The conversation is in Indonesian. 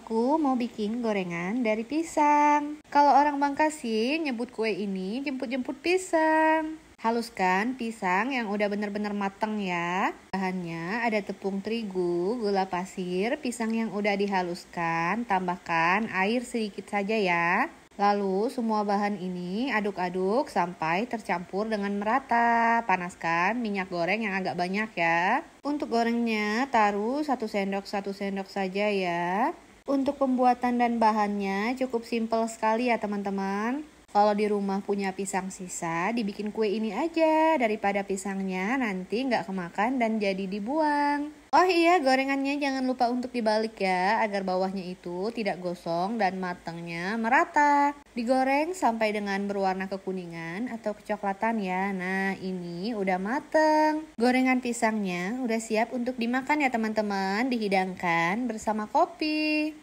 Aku mau bikin gorengan dari pisang. Kalau orang Bangka sih nyebut kue ini jemput-jemput pisang. Haluskan pisang yang udah bener-bener matang ya. Bahannya ada tepung terigu, gula pasir, pisang yang udah dihaluskan, tambahkan air sedikit saja ya. Lalu semua bahan ini aduk-aduk sampai tercampur dengan merata. Panaskan minyak goreng yang agak banyak ya. Untuk gorengnya taruh satu sendok satu sendok saja ya. Untuk pembuatan dan bahannya cukup simpel sekali ya teman-teman. Kalau di rumah punya pisang sisa, dibikin kue ini aja daripada pisangnya nanti nggak kemakan dan jadi dibuang. Oh iya, gorengannya jangan lupa untuk dibalik ya, agar bawahnya itu tidak gosong dan matangnya merata. Digoreng sampai dengan berwarna kekuningan atau kecoklatan ya. Nah, ini udah mateng. Gorengan pisangnya udah siap untuk dimakan ya teman-teman, dihidangkan bersama kopi.